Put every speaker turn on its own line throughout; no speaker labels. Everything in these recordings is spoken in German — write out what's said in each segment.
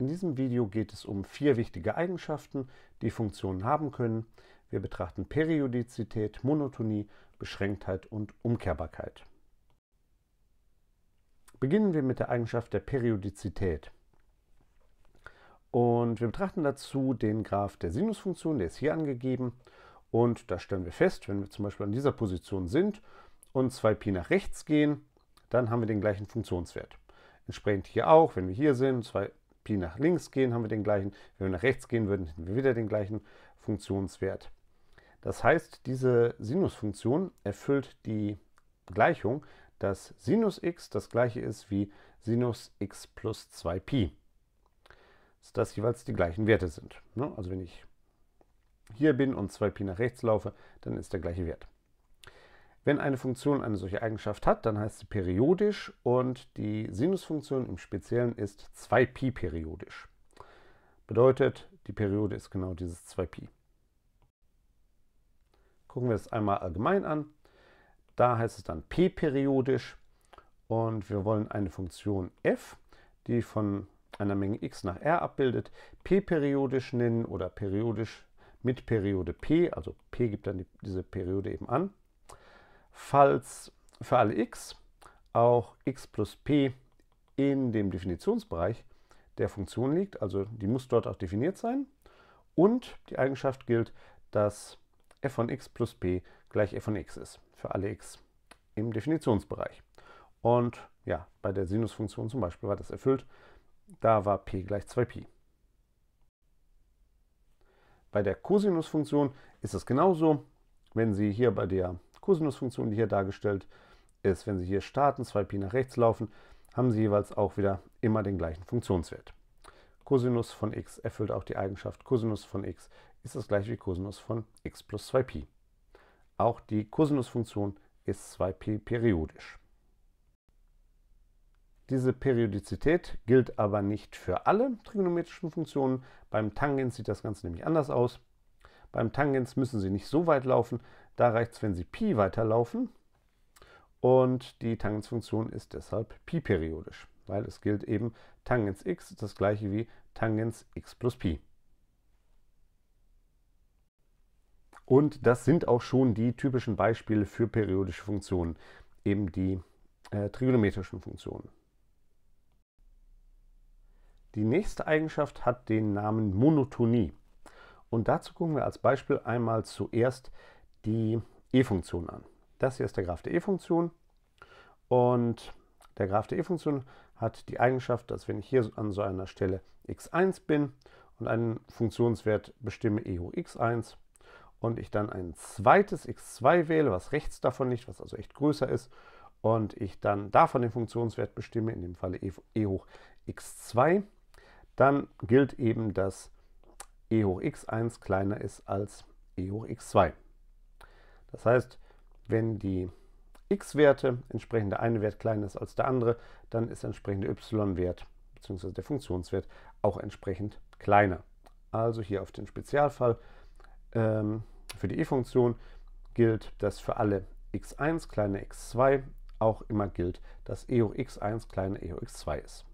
In diesem Video geht es um vier wichtige Eigenschaften, die Funktionen haben können. Wir betrachten Periodizität, Monotonie, Beschränktheit und Umkehrbarkeit. Beginnen wir mit der Eigenschaft der Periodizität. Und wir betrachten dazu den Graph der Sinusfunktion, der ist hier angegeben. Und da stellen wir fest, wenn wir zum Beispiel an dieser Position sind und 2pi nach rechts gehen, dann haben wir den gleichen Funktionswert. Entsprechend hier auch, wenn wir hier sind, 2 Pi nach links gehen, haben wir den gleichen. Wenn wir nach rechts gehen würden, hätten wir wieder den gleichen Funktionswert. Das heißt, diese Sinusfunktion erfüllt die Gleichung, dass Sinus x das gleiche ist wie Sinus x plus 2pi. Dass das jeweils die gleichen Werte sind. Ne? Also wenn ich hier bin und 2pi nach rechts laufe, dann ist der gleiche Wert. Wenn eine Funktion eine solche Eigenschaft hat, dann heißt sie periodisch und die Sinusfunktion im Speziellen ist 2pi periodisch. Bedeutet, die Periode ist genau dieses 2pi. Gucken wir es einmal allgemein an. Da heißt es dann p periodisch und wir wollen eine Funktion f, die von einer Menge x nach r abbildet, p periodisch nennen oder periodisch mit Periode p, also p gibt dann die, diese Periode eben an falls für alle x auch x plus p in dem Definitionsbereich der Funktion liegt, also die muss dort auch definiert sein. Und die Eigenschaft gilt, dass f von x plus p gleich f von x ist, für alle x im Definitionsbereich. Und ja, bei der Sinusfunktion zum Beispiel war das erfüllt, da war p gleich 2pi. Bei der Cosinusfunktion ist es genauso, wenn Sie hier bei der Kosinusfunktion, die hier dargestellt ist. Wenn Sie hier starten, 2pi nach rechts laufen, haben Sie jeweils auch wieder immer den gleichen Funktionswert. Cosinus von x erfüllt auch die Eigenschaft Cosinus von x ist das gleiche wie Cosinus von x plus 2pi. Auch die Cosinusfunktion ist 2p periodisch. Diese Periodizität gilt aber nicht für alle trigonometrischen Funktionen. Beim Tangens sieht das Ganze nämlich anders aus. Beim Tangens müssen Sie nicht so weit laufen, da reicht es, wenn Sie Pi weiterlaufen. Und die Tangensfunktion ist deshalb pi-periodisch, weil es gilt eben, Tangens x ist das gleiche wie Tangens x plus Pi. Und das sind auch schon die typischen Beispiele für periodische Funktionen, eben die äh, trigonometrischen Funktionen. Die nächste Eigenschaft hat den Namen Monotonie. Und dazu gucken wir als Beispiel einmal zuerst die e-Funktion an. Das hier ist der Graph der e-Funktion und der Graph der e-Funktion hat die Eigenschaft, dass wenn ich hier an so einer Stelle x1 bin und einen Funktionswert bestimme e hoch x1 und ich dann ein zweites x2 wähle, was rechts davon liegt, was also echt größer ist, und ich dann davon den Funktionswert bestimme, in dem Falle e, e hoch x2, dann gilt eben, dass e hoch x1 kleiner ist als e hoch x2. Das heißt, wenn die x-Werte entsprechend der eine Wert kleiner ist als der andere, dann ist der entsprechende y-Wert bzw. der Funktionswert auch entsprechend kleiner. Also hier auf den Spezialfall ähm, für die e-Funktion gilt, dass für alle x1 kleiner x2 auch immer gilt, dass e hoch x1 kleiner e hoch x2 ist.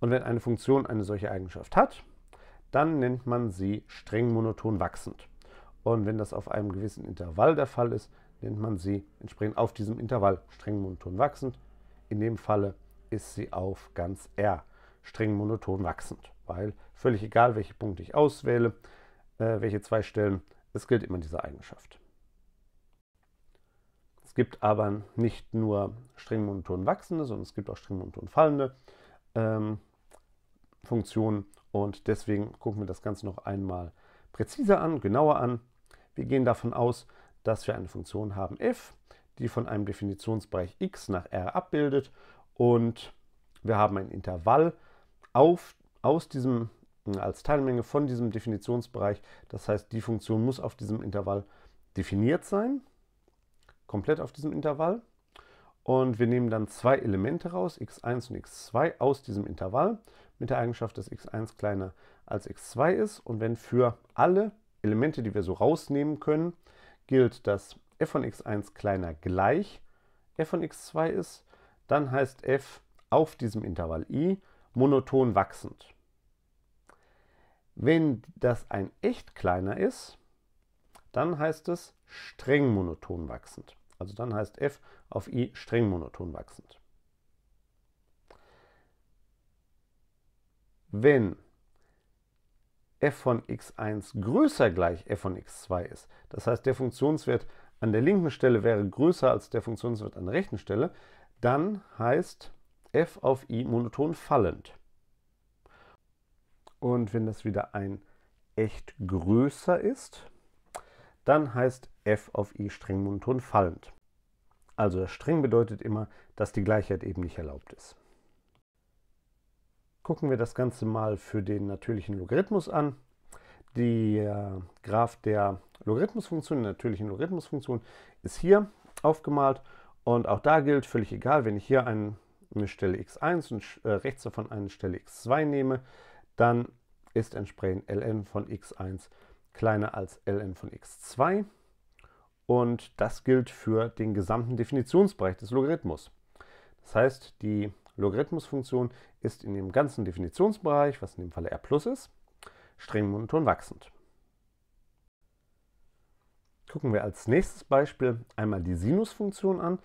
Und wenn eine Funktion eine solche Eigenschaft hat, dann nennt man sie streng monoton wachsend. Und wenn das auf einem gewissen Intervall der Fall ist, nennt man sie entsprechend auf diesem Intervall streng monoton wachsend. In dem Falle ist sie auf ganz R streng monoton wachsend, weil völlig egal, welche Punkte ich auswähle, äh, welche zwei Stellen, es gilt immer diese Eigenschaft. Es gibt aber nicht nur streng monoton wachsende, sondern es gibt auch streng monoton fallende ähm, Funktionen und deswegen gucken wir das Ganze noch einmal präziser an, genauer an wir gehen davon aus, dass wir eine Funktion haben f, die von einem Definitionsbereich x nach r abbildet und wir haben ein Intervall auf, aus diesem, äh, als Teilmenge von diesem Definitionsbereich. Das heißt, die Funktion muss auf diesem Intervall definiert sein, komplett auf diesem Intervall. Und wir nehmen dann zwei Elemente raus, x1 und x2, aus diesem Intervall mit der Eigenschaft, dass x1 kleiner als x2 ist. Und wenn für alle Elemente, die wir so rausnehmen können, gilt, dass f von x1 kleiner gleich f von x2 ist, dann heißt f auf diesem Intervall i monoton wachsend. Wenn das ein echt kleiner ist, dann heißt es streng monoton wachsend. Also dann heißt f auf i streng monoton wachsend. Wenn f von x1 größer gleich f von x2 ist, das heißt der Funktionswert an der linken Stelle wäre größer als der Funktionswert an der rechten Stelle, dann heißt f auf i monoton fallend. Und wenn das wieder ein echt größer ist, dann heißt f auf i streng monoton fallend. Also streng bedeutet immer, dass die Gleichheit eben nicht erlaubt ist gucken wir das Ganze mal für den natürlichen Logarithmus an. Der Graph der Logarithmusfunktion, der natürlichen Logarithmusfunktion, ist hier aufgemalt. Und auch da gilt, völlig egal, wenn ich hier einen, eine Stelle x1 und äh, rechts davon eine Stelle x2 nehme, dann ist entsprechend ln von x1 kleiner als ln von x2. Und das gilt für den gesamten Definitionsbereich des Logarithmus. Das heißt, die Logarithmusfunktion ist in dem ganzen Definitionsbereich, was in dem Falle R plus ist, streng monoton wachsend. Gucken wir als nächstes Beispiel einmal die Sinusfunktion an.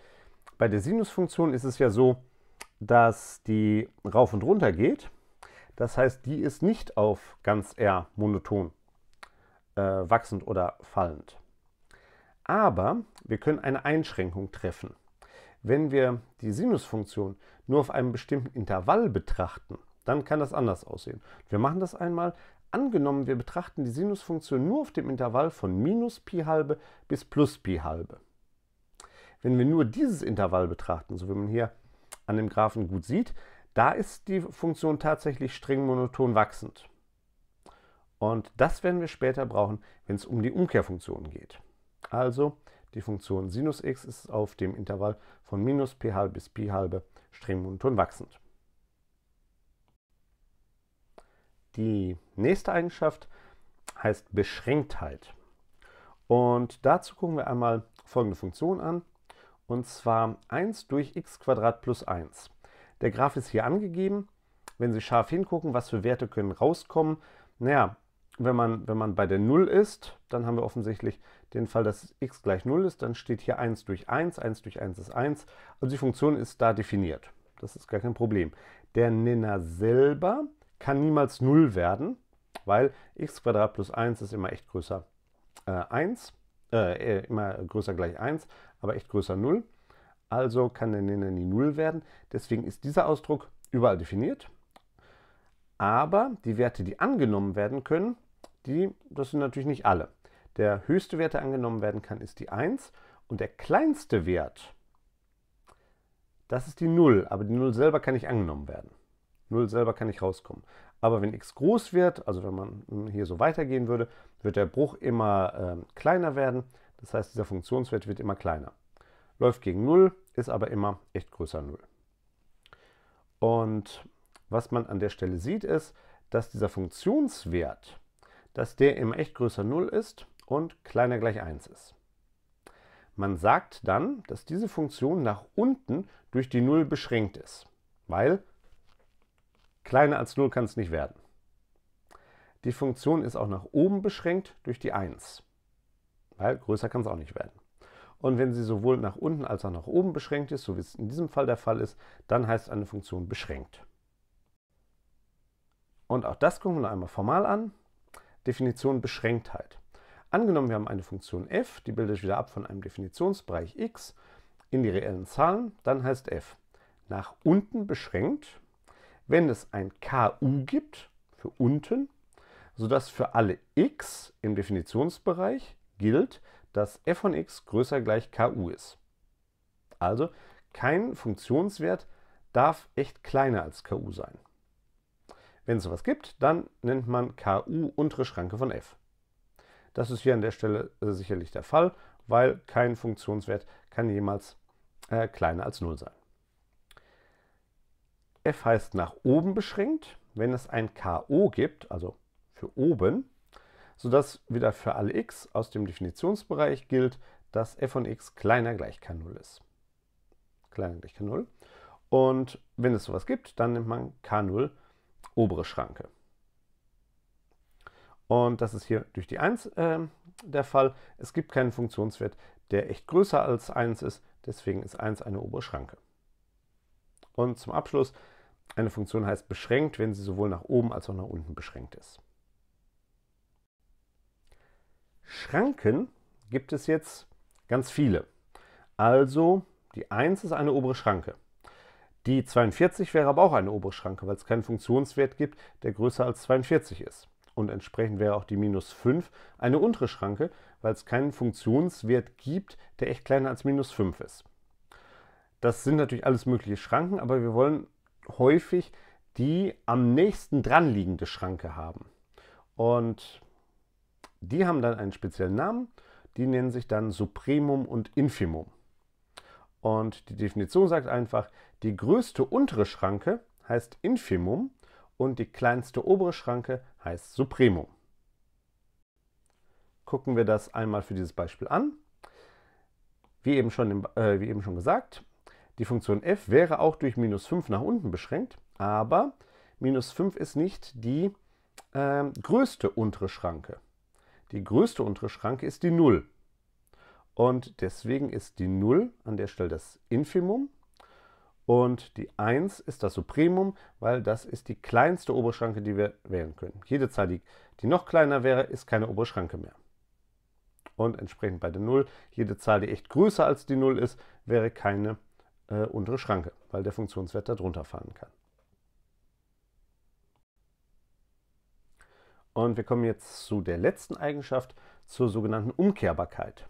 Bei der Sinusfunktion ist es ja so, dass die rauf und runter geht. Das heißt, die ist nicht auf ganz R monoton äh, wachsend oder fallend. Aber wir können eine Einschränkung treffen. Wenn wir die Sinusfunktion nur auf einem bestimmten Intervall betrachten, dann kann das anders aussehen. Wir machen das einmal. Angenommen, wir betrachten die Sinusfunktion nur auf dem Intervall von minus Pi halbe bis plus Pi halbe. Wenn wir nur dieses Intervall betrachten, so wie man hier an dem Graphen gut sieht, da ist die Funktion tatsächlich streng monoton wachsend. Und das werden wir später brauchen, wenn es um die Umkehrfunktion geht. Also die Funktion Sinus x ist auf dem Intervall von minus p halb bis pi halbe streng monoton wachsend. Die nächste Eigenschaft heißt Beschränktheit. Und dazu gucken wir einmal folgende Funktion an, und zwar 1 durch x plus 1. Der Graph ist hier angegeben. Wenn Sie scharf hingucken, was für Werte können rauskommen. Naja, wenn man, wenn man bei der 0 ist, dann haben wir offensichtlich den Fall, dass x gleich 0 ist, dann steht hier 1 durch 1, 1 durch 1 ist 1. Also die Funktion ist da definiert. Das ist gar kein Problem. Der Nenner selber kann niemals 0 werden, weil x plus 1 ist immer echt größer äh, 1, äh, äh, immer größer gleich 1, aber echt größer 0. Also kann der Nenner nie 0 werden. Deswegen ist dieser Ausdruck überall definiert. Aber die Werte, die angenommen werden können, die, das sind natürlich nicht alle. Der höchste Wert, der angenommen werden kann, ist die 1 und der kleinste Wert, das ist die 0, aber die 0 selber kann nicht angenommen werden. 0 selber kann nicht rauskommen. Aber wenn x groß wird, also wenn man hier so weitergehen würde, wird der Bruch immer äh, kleiner werden. Das heißt, dieser Funktionswert wird immer kleiner. Läuft gegen 0, ist aber immer echt größer 0. Und was man an der Stelle sieht, ist, dass dieser Funktionswert, dass der immer echt größer 0 ist und kleiner gleich 1 ist. Man sagt dann, dass diese Funktion nach unten durch die 0 beschränkt ist, weil kleiner als 0 kann es nicht werden. Die Funktion ist auch nach oben beschränkt durch die 1, weil größer kann es auch nicht werden. Und wenn sie sowohl nach unten als auch nach oben beschränkt ist, so wie es in diesem Fall der Fall ist, dann heißt eine Funktion beschränkt. Und auch das gucken wir noch einmal formal an. Definition Beschränktheit. Angenommen, wir haben eine Funktion f, die bildet wieder ab von einem Definitionsbereich x in die reellen Zahlen, dann heißt f nach unten beschränkt, wenn es ein ku gibt für unten, sodass für alle x im Definitionsbereich gilt, dass f von x größer gleich ku ist. Also kein Funktionswert darf echt kleiner als ku sein. Wenn es sowas gibt, dann nennt man ku untere Schranke von f. Das ist hier an der Stelle äh, sicherlich der Fall, weil kein Funktionswert kann jemals äh, kleiner als 0 sein. f heißt nach oben beschränkt, wenn es ein KO gibt, also für oben, sodass wieder für alle x aus dem Definitionsbereich gilt, dass f von x kleiner gleich k0 ist. Kleiner gleich k0. Und wenn es sowas gibt, dann nimmt man k0 obere Schranke. Und das ist hier durch die 1 äh, der Fall. Es gibt keinen Funktionswert, der echt größer als 1 ist. Deswegen ist 1 eine obere Schranke. Und zum Abschluss, eine Funktion heißt beschränkt, wenn sie sowohl nach oben als auch nach unten beschränkt ist. Schranken gibt es jetzt ganz viele. Also die 1 ist eine obere Schranke. Die 42 wäre aber auch eine obere Schranke, weil es keinen Funktionswert gibt, der größer als 42 ist und entsprechend wäre auch die minus 5 eine untere Schranke, weil es keinen Funktionswert gibt, der echt kleiner als minus 5 ist. Das sind natürlich alles mögliche Schranken, aber wir wollen häufig die am nächsten dran liegende Schranke haben. Und die haben dann einen speziellen Namen, die nennen sich dann Supremum und Infimum. Und die Definition sagt einfach, die größte untere Schranke heißt Infimum und die kleinste obere Schranke heißt Supremum. Gucken wir das einmal für dieses Beispiel an. Wie eben schon, äh, wie eben schon gesagt, die Funktion f wäre auch durch minus 5 nach unten beschränkt, aber minus 5 ist nicht die äh, größte untere Schranke. Die größte untere Schranke ist die 0. Und deswegen ist die 0 an der Stelle das Infimum und die 1 ist das Supremum, weil das ist die kleinste Oberschranke, die wir wählen können. Jede Zahl, die, die noch kleiner wäre, ist keine Oberschranke mehr. Und entsprechend bei der 0, jede Zahl, die echt größer als die 0 ist, wäre keine äh, untere Schranke, weil der Funktionswert darunter fahren kann. Und wir kommen jetzt zu der letzten Eigenschaft, zur sogenannten Umkehrbarkeit.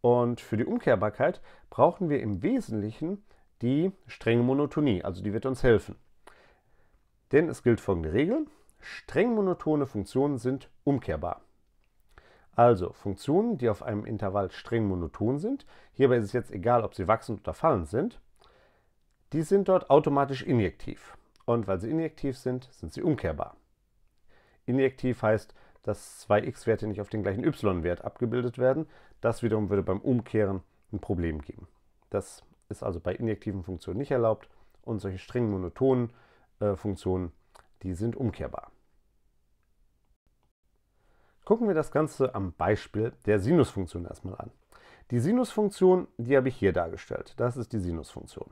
Und für die Umkehrbarkeit brauchen wir im Wesentlichen die strenge Monotonie. Also die wird uns helfen. Denn es gilt folgende Regel. Streng monotone Funktionen sind umkehrbar. Also Funktionen, die auf einem Intervall streng monoton sind, hierbei ist es jetzt egal, ob sie wachsend oder fallend sind, die sind dort automatisch injektiv. Und weil sie injektiv sind, sind sie umkehrbar. Injektiv heißt, dass zwei x werte nicht auf den gleichen y-Wert abgebildet werden. Das wiederum würde beim Umkehren ein Problem geben. Das ist also bei injektiven Funktionen nicht erlaubt und solche strengen monotonen äh, Funktionen, die sind umkehrbar. Gucken wir das Ganze am Beispiel der Sinusfunktion erstmal an. Die Sinusfunktion, die habe ich hier dargestellt. Das ist die Sinusfunktion.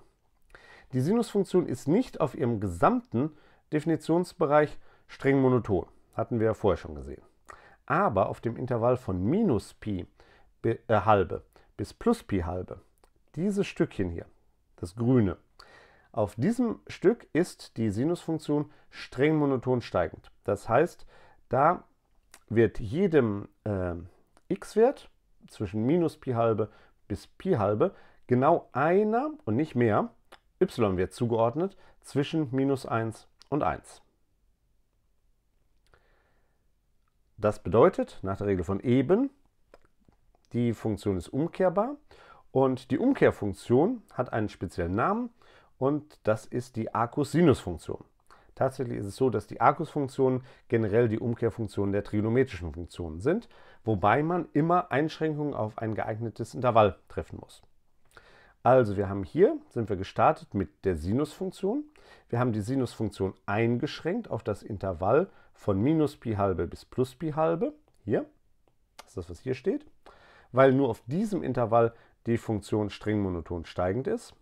Die Sinusfunktion ist nicht auf ihrem gesamten Definitionsbereich streng monoton. Hatten wir ja vorher schon gesehen. Aber auf dem Intervall von minus Pi äh, halbe bis plus Pi halbe dieses Stückchen hier, das grüne, auf diesem Stück ist die Sinusfunktion streng monoton steigend. Das heißt, da wird jedem äh, x-Wert zwischen minus pi halbe bis pi halbe genau einer und nicht mehr y-Wert zugeordnet zwischen minus 1 und 1. Das bedeutet, nach der Regel von eben, die Funktion ist umkehrbar und die Umkehrfunktion hat einen speziellen Namen und das ist die Arcus-Sinus-Funktion. Tatsächlich ist es so, dass die Arcus-Funktionen generell die Umkehrfunktionen der trigonometrischen Funktionen sind, wobei man immer Einschränkungen auf ein geeignetes Intervall treffen muss. Also wir haben hier, sind wir gestartet mit der Sinusfunktion. Wir haben die Sinusfunktion eingeschränkt auf das Intervall von minus Pi halbe bis plus Pi halbe. Hier, das ist das, was hier steht. Weil nur auf diesem Intervall die Funktion streng monoton steigend ist.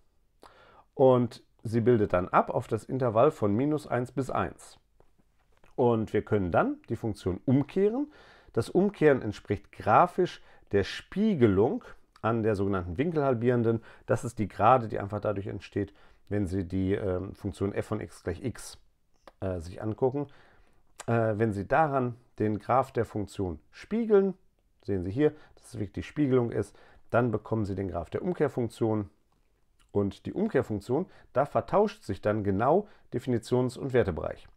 Und sie bildet dann ab auf das Intervall von minus 1 bis 1. Und wir können dann die Funktion umkehren. Das Umkehren entspricht grafisch der Spiegelung an der sogenannten Winkelhalbierenden. Das ist die Gerade, die einfach dadurch entsteht, wenn Sie die äh, Funktion f von x gleich x äh, sich angucken. Äh, wenn Sie daran den Graph der Funktion spiegeln, sehen Sie hier, dass es wirklich die Spiegelung ist, dann bekommen Sie den Graph der Umkehrfunktion. Und die Umkehrfunktion, da vertauscht sich dann genau Definitions- und Wertebereich.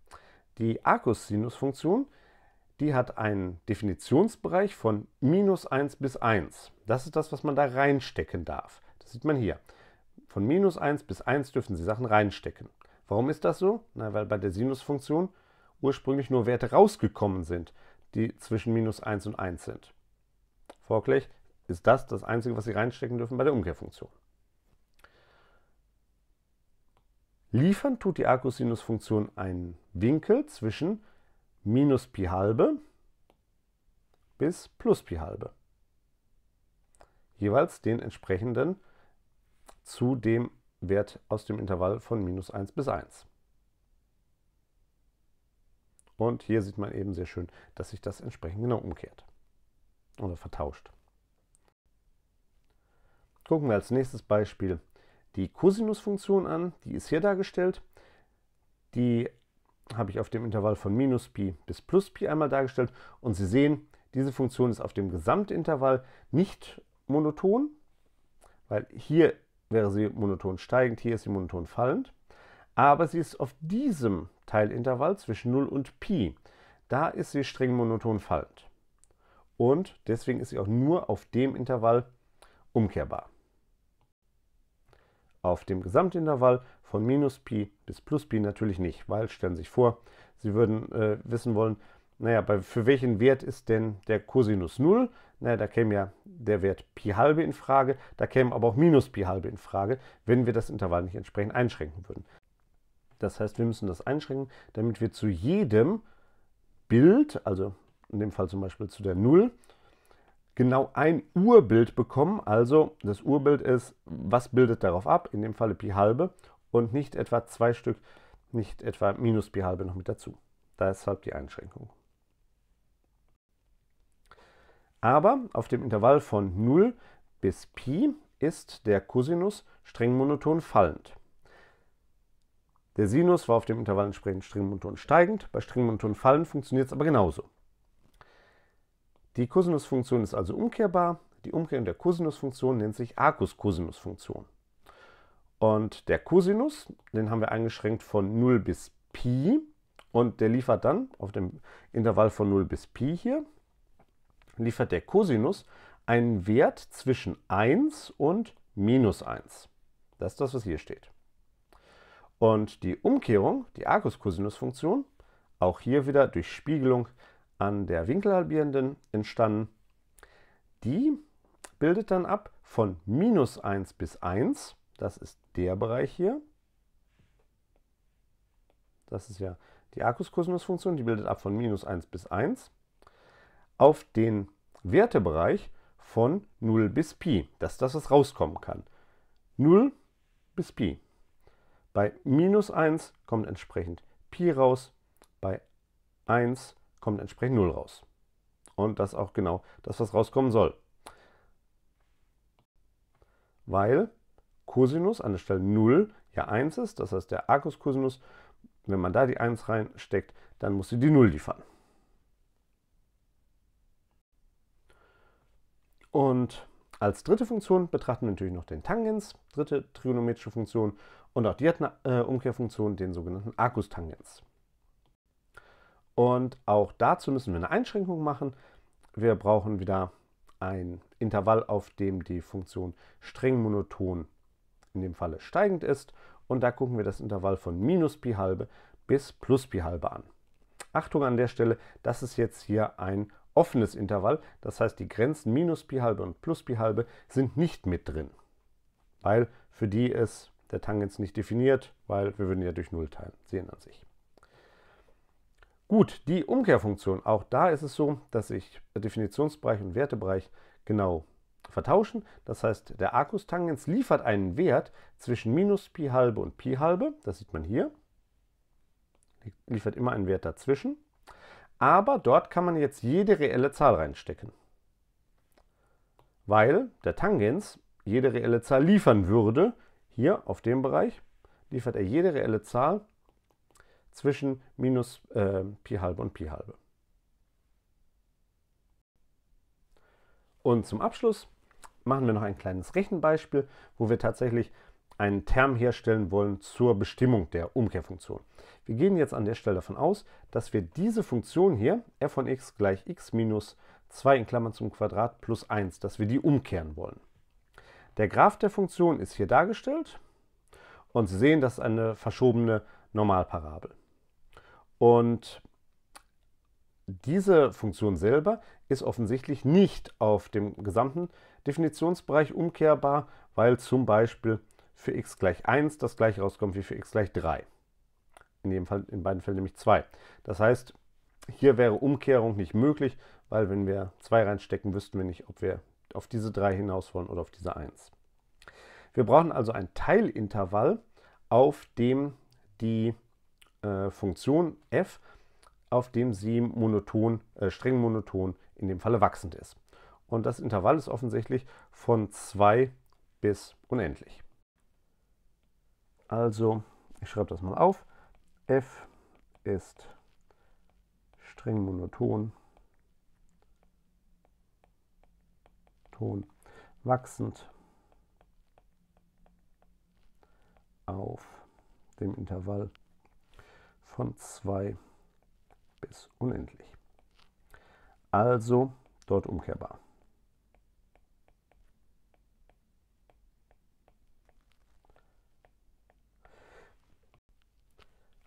Die Arcus-Sinus-Funktion, die hat einen Definitionsbereich von minus 1 bis 1. Das ist das, was man da reinstecken darf. Das sieht man hier. Von minus 1 bis 1 dürfen Sie Sachen reinstecken. Warum ist das so? Na, weil bei der Sinusfunktion ursprünglich nur Werte rausgekommen sind, die zwischen minus 1 und 1 sind. Folglich ist das das Einzige, was Sie reinstecken dürfen bei der Umkehrfunktion. Liefern tut die arcosinus einen Winkel zwischen minus Pi halbe bis plus Pi halbe. Jeweils den entsprechenden zu dem Wert aus dem Intervall von minus 1 bis 1. Und hier sieht man eben sehr schön, dass sich das entsprechend genau umkehrt oder vertauscht. Gucken wir als nächstes Beispiel die Cosinusfunktion an. Die ist hier dargestellt. Die habe ich auf dem Intervall von minus Pi bis plus Pi einmal dargestellt. Und Sie sehen, diese Funktion ist auf dem Gesamtintervall nicht monoton, weil hier wäre sie monoton steigend, hier ist sie monoton fallend. Aber sie ist auf diesem Teilintervall zwischen 0 und Pi. Da ist sie streng monoton fallend. Und deswegen ist sie auch nur auf dem Intervall umkehrbar auf dem Gesamtintervall von minus Pi bis plus Pi natürlich nicht, weil stellen Sie sich vor, Sie würden äh, wissen wollen, naja, bei, für welchen Wert ist denn der Cosinus 0? Naja, da käme ja der Wert Pi halbe in Frage, da käme aber auch minus Pi halbe in Frage, wenn wir das Intervall nicht entsprechend einschränken würden. Das heißt, wir müssen das einschränken, damit wir zu jedem Bild, also in dem Fall zum Beispiel zu der 0, genau ein Urbild bekommen. Also das Urbild ist, was bildet darauf ab? In dem Falle Pi halbe und nicht etwa zwei Stück, nicht etwa minus Pi halbe noch mit dazu. Deshalb die Einschränkung. Aber auf dem Intervall von 0 bis Pi ist der Cosinus streng monoton fallend. Der Sinus war auf dem Intervall entsprechend streng monoton steigend. Bei streng monoton fallend funktioniert es aber genauso. Die Kosinusfunktion ist also umkehrbar. Die Umkehrung der Kosinusfunktion nennt sich arcus kosinusfunktion Und der Kosinus, den haben wir eingeschränkt von 0 bis Pi. Und der liefert dann auf dem Intervall von 0 bis Pi hier, liefert der Kosinus einen Wert zwischen 1 und minus 1. Das ist das, was hier steht. Und die Umkehrung, die arcus kosinusfunktion auch hier wieder durch Spiegelung an der Winkelhalbierenden entstanden. Die bildet dann ab von minus 1 bis 1, das ist der Bereich hier. Das ist ja die arcus kosmos funktion die bildet ab von minus 1 bis 1 auf den Wertebereich von 0 bis Pi. Das ist das, was rauskommen kann. 0 bis Pi. Bei minus 1 kommt entsprechend Pi raus, bei 1 kommt kommt entsprechend 0 raus. Und das auch genau das, was rauskommen soll. Weil Cosinus an der Stelle 0 ja 1 ist, das heißt der Arcus Cosinus, wenn man da die 1 reinsteckt, dann muss sie die 0 liefern. Und als dritte Funktion betrachten wir natürlich noch den Tangens, dritte trigonometrische Funktion, und auch die hat eine äh, Umkehrfunktion, den sogenannten Arcus-Tangens. Und auch dazu müssen wir eine Einschränkung machen. Wir brauchen wieder ein Intervall, auf dem die Funktion streng monoton in dem Falle steigend ist. Und da gucken wir das Intervall von minus Pi halbe bis plus Pi halbe an. Achtung an der Stelle, das ist jetzt hier ein offenes Intervall. Das heißt, die Grenzen minus Pi halbe und plus Pi halbe sind nicht mit drin, weil für die ist der Tangens nicht definiert, weil wir würden ja durch Null teilen, sehen an sich. Gut, die Umkehrfunktion. Auch da ist es so, dass sich Definitionsbereich und Wertebereich genau vertauschen. Das heißt, der Arcus-Tangens liefert einen Wert zwischen minus Pi halbe und Pi halbe. Das sieht man hier. Liefert immer einen Wert dazwischen. Aber dort kann man jetzt jede reelle Zahl reinstecken. Weil der Tangens jede reelle Zahl liefern würde. Hier auf dem Bereich liefert er jede reelle Zahl zwischen minus äh, Pi halbe und Pi halbe. Und zum Abschluss machen wir noch ein kleines Rechenbeispiel, wo wir tatsächlich einen Term herstellen wollen zur Bestimmung der Umkehrfunktion. Wir gehen jetzt an der Stelle davon aus, dass wir diese Funktion hier, f von x gleich x minus 2 in Klammern zum Quadrat plus 1, dass wir die umkehren wollen. Der Graph der Funktion ist hier dargestellt und Sie sehen, das ist eine verschobene Normalparabel. Und diese Funktion selber ist offensichtlich nicht auf dem gesamten Definitionsbereich umkehrbar, weil zum Beispiel für x gleich 1 das gleiche rauskommt wie für x gleich 3. In, jedem Fall, in beiden Fällen nämlich 2. Das heißt, hier wäre Umkehrung nicht möglich, weil wenn wir 2 reinstecken, wüssten wir nicht, ob wir auf diese 3 hinaus wollen oder auf diese 1. Wir brauchen also ein Teilintervall, auf dem die äh, Funktion f, auf dem sie monoton, äh, streng monoton, in dem Falle wachsend ist. Und das Intervall ist offensichtlich von 2 bis unendlich. Also, ich schreibe das mal auf. f ist streng monoton, ton, wachsend auf dem Intervall von 2 bis unendlich. Also dort umkehrbar.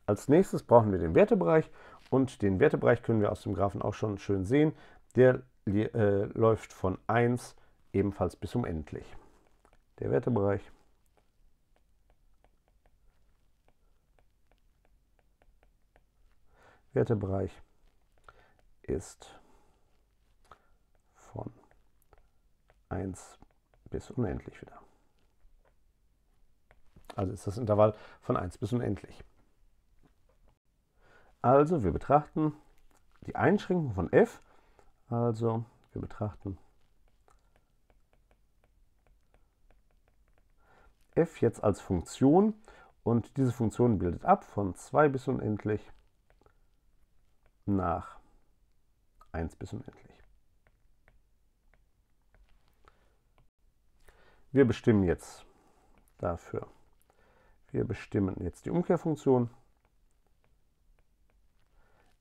Als nächstes brauchen wir den Wertebereich und den Wertebereich können wir aus dem Graphen auch schon schön sehen. Der äh, läuft von 1 ebenfalls bis unendlich. Der Wertebereich Wertebereich ist von 1 bis unendlich wieder. Also ist das Intervall von 1 bis unendlich. Also wir betrachten die Einschränkung von f, also wir betrachten f jetzt als Funktion und diese Funktion bildet ab von 2 bis unendlich nach 1 bis unendlich. Wir bestimmen jetzt dafür. Wir bestimmen jetzt die Umkehrfunktion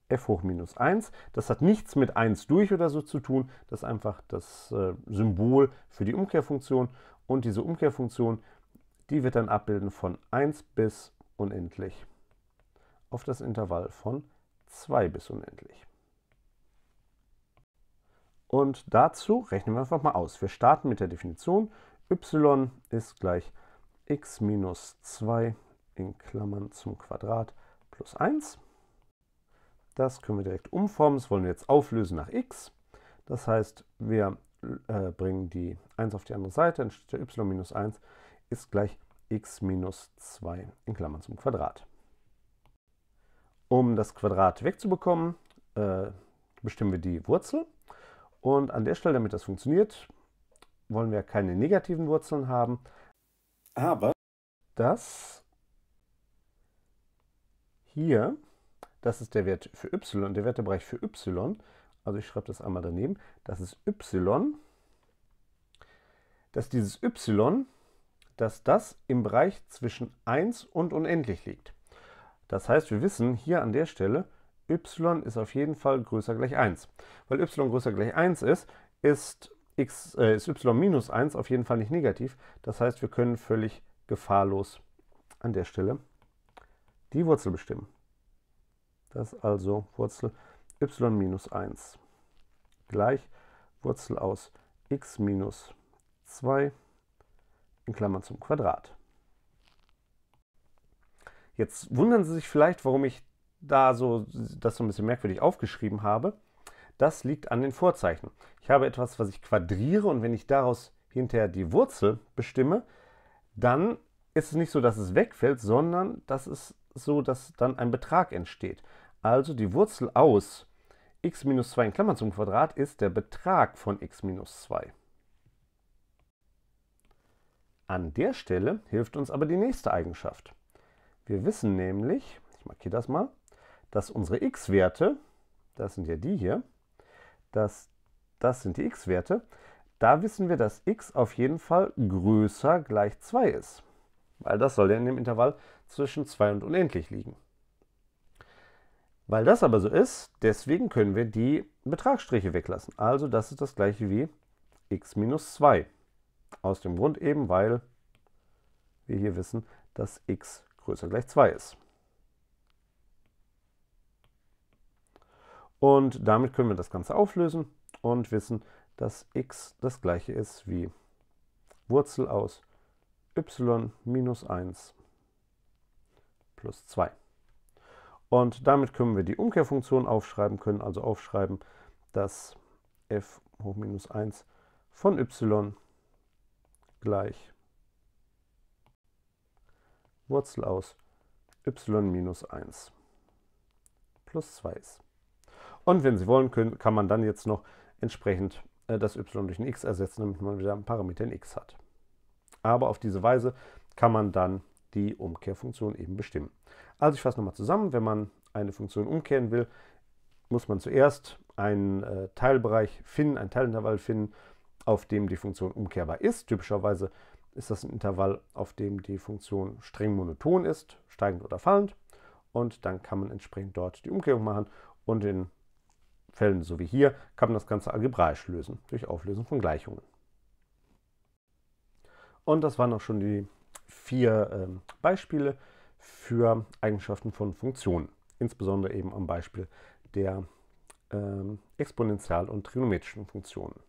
f hoch minus 1. Das hat nichts mit 1 durch oder so zu tun. Das ist einfach das äh, Symbol für die Umkehrfunktion. Und diese Umkehrfunktion, die wird dann abbilden von 1 bis unendlich auf das Intervall von 2 bis unendlich. Und dazu rechnen wir einfach mal aus. Wir starten mit der Definition y ist gleich x minus 2 in Klammern zum Quadrat plus 1. Das können wir direkt umformen, das wollen wir jetzt auflösen nach x. Das heißt, wir äh, bringen die 1 auf die andere Seite, dann steht y minus 1 ist gleich x minus 2 in Klammern zum Quadrat. Um das Quadrat wegzubekommen, äh, bestimmen wir die Wurzel. Und an der Stelle, damit das funktioniert, wollen wir keine negativen Wurzeln haben. Aber das hier, das ist der Wert für y der Wertebereich für y. Also ich schreibe das einmal daneben. Das ist y, dass dieses y, dass das im Bereich zwischen 1 und unendlich liegt. Das heißt, wir wissen hier an der Stelle, y ist auf jeden Fall größer gleich 1. Weil y größer gleich 1 ist, ist, x, äh, ist y minus 1 auf jeden Fall nicht negativ. Das heißt, wir können völlig gefahrlos an der Stelle die Wurzel bestimmen. Das ist also Wurzel y minus 1 gleich Wurzel aus x minus 2 in Klammern zum Quadrat. Jetzt wundern Sie sich vielleicht, warum ich da so das so ein bisschen merkwürdig aufgeschrieben habe. Das liegt an den Vorzeichen. Ich habe etwas, was ich quadriere und wenn ich daraus hinterher die Wurzel bestimme, dann ist es nicht so, dass es wegfällt, sondern das ist so, dass dann ein Betrag entsteht. Also die Wurzel aus x minus 2 in Klammern zum Quadrat ist der Betrag von x minus 2. An der Stelle hilft uns aber die nächste Eigenschaft. Wir wissen nämlich, ich markiere das mal, dass unsere x-Werte, das sind ja die hier, dass das sind die x-Werte, da wissen wir, dass x auf jeden Fall größer gleich 2 ist. Weil das soll ja in dem Intervall zwischen 2 und unendlich liegen. Weil das aber so ist, deswegen können wir die Betragsstriche weglassen. Also das ist das gleiche wie x minus 2. Aus dem Grund eben, weil wir hier wissen, dass x größer gleich 2 ist. Und damit können wir das Ganze auflösen und wissen, dass x das gleiche ist wie Wurzel aus y minus 1 plus 2. Und damit können wir die Umkehrfunktion aufschreiben, können also aufschreiben, dass f hoch minus 1 von y gleich Wurzel aus y minus 1 plus 2 ist. Und wenn Sie wollen, können, kann man dann jetzt noch entsprechend äh, das y durch ein x ersetzen, damit man wieder einen Parameter in x hat. Aber auf diese Weise kann man dann die Umkehrfunktion eben bestimmen. Also ich fasse nochmal zusammen, wenn man eine Funktion umkehren will, muss man zuerst einen äh, Teilbereich finden, ein Teilintervall finden, auf dem die Funktion umkehrbar ist. Typischerweise ist das ein Intervall, auf dem die Funktion streng monoton ist, steigend oder fallend. Und dann kann man entsprechend dort die Umkehrung machen und in Fällen so wie hier kann man das Ganze algebraisch lösen durch Auflösen von Gleichungen. Und das waren auch schon die vier äh, Beispiele für Eigenschaften von Funktionen, insbesondere eben am Beispiel der äh, exponential- und trigonometrischen Funktionen.